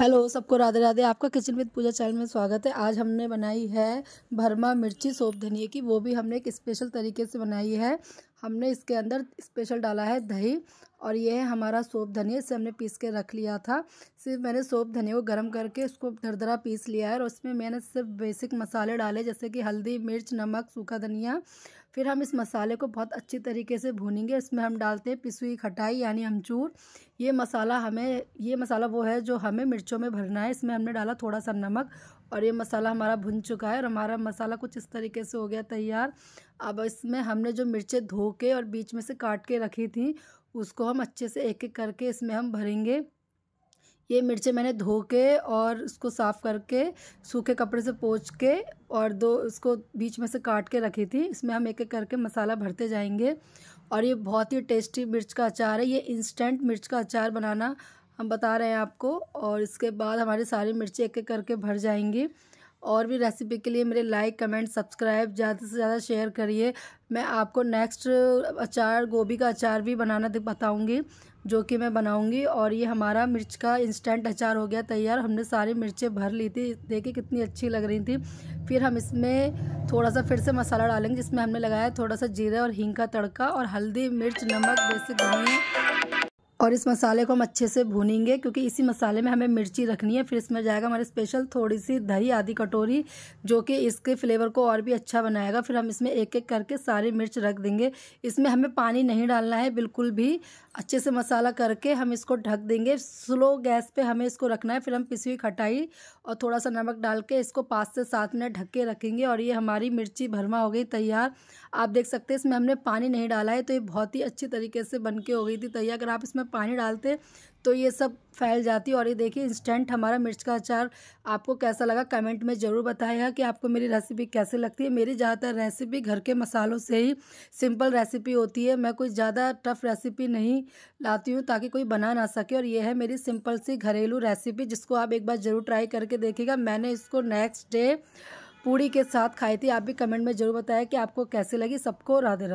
hello सबको राधे राधे आपका kitchen with Puja channel में स्वागत है आज हमने बनाई है भरमा मिर्ची सोप धनिया की वो भी हमने एक स्पेशल तरीके से बनाई है हमने इसके अंदर स्पेशल डाला है दही और ये है हमारा सोप धनिया इसे हमने पीस के रख लिया था सिर्फ मैंने सोप धनिया को गर्म करके उसको दरदरा पीस लिया है और उसमें मैंने सिर्फ बेसिक मसाले डाले जैसे कि हल्दी मिर्च नमक सूखा धनिया फिर हम इस मसाले को बहुत अच्छी तरीके से भूनेंगे इसमें हम डालते हैं पिसुई खटाई यानी अमचूर ये मसाला हमें ये मसाला वो है जो हमें मिर्चों में भरना है इसमें हमने डाला थोड़ा सा नमक और ये मसाला हमारा भुन चुका है और हमारा मसाला कुछ इस तरीके से हो गया तैयार अब इसमें हमने जो मिर्चें धो के और बीच में से काट के रखी थी उसको हम अच्छे से एक एक करके इसमें हम भरेंगे ये मिर्चें मैंने धो के और उसको साफ़ करके सूखे कपड़े से पोच के और दो उसको बीच में से काट के रखी थी इसमें हम एक एक करके मसाला भरते जाएंगे और ये बहुत ही टेस्टी मिर्च का अचार है ये इंस्टेंट मिर्च का अचार बनाना हम बता रहे हैं आपको और इसके बाद हमारी सारी मिर्ची एक एक करके भर जाएंगी और भी रेसिपी के लिए मेरे लाइक कमेंट सब्सक्राइब ज़्यादा से ज़्यादा शेयर करिए मैं आपको नेक्स्ट अचार गोभी का अचार भी बनाना बताऊँगी जो कि मैं बनाऊँगी और ये हमारा मिर्च का इंस्टेंट अचार हो गया तैयार हमने सारी मिर्चें भर ली थी देखिए कितनी अच्छी लग रही थी फिर हम इसमें थोड़ा सा फिर से मसाला डालेंगे जिसमें हमने लगाया थोड़ा सा जीरा और हींग का तड़का और हल्दी मिर्च नमक बेसिक धनिया और इस मसाले को हम अच्छे से भूनेंगे क्योंकि इसी मसाले में हमें मिर्ची रखनी है फिर इसमें जाएगा हमारे स्पेशल थोड़ी सी दही आधी कटोरी जो कि इसके फ्लेवर को और भी अच्छा बनाएगा फिर हम इसमें एक एक करके सारी मिर्च रख देंगे इसमें हमें पानी नहीं डालना है बिल्कुल भी अच्छे से मसाला करके हम इसको ढक देंगे स्लो गैस पर हमें इसको रखना है फिर हम पिसी हुई खटाई और थोड़ा सा नमक डाल के इसको पाँच से सात मिनट ढक के रखेंगे और ये हमारी मिर्ची भरमा हो गई तैयार आप देख सकते हैं इसमें हमने पानी नहीं डाला है तो ये बहुत ही अच्छी तरीके से बन के हो गई थी तैयार अगर आप इसमें में पानी डालते तो ये सब फैल जाती है और ये देखिए इंस्टेंट हमारा मिर्च का अचार आपको कैसा लगा कमेंट में ज़रूर बताएगा कि आपको मेरी रेसिपी कैसे लगती है मेरी ज़्यादातर रेसिपी घर के मसालों से ही सिंपल रेसिपी होती है मैं कोई ज़्यादा टफ रेसिपी नहीं लाती हूँ ताकि कोई बना ना सके और ये है मेरी सिंपल सी घरेलू रेसिपी जिसको आप एक बार ज़रूर ट्राई करके देखेगा मैंने इसको नेक्स्ट डे पूड़ी के साथ खाई थी आप भी कमेंट में ज़रूर बताया कि आपको कैसे लगी सबको राधे राधे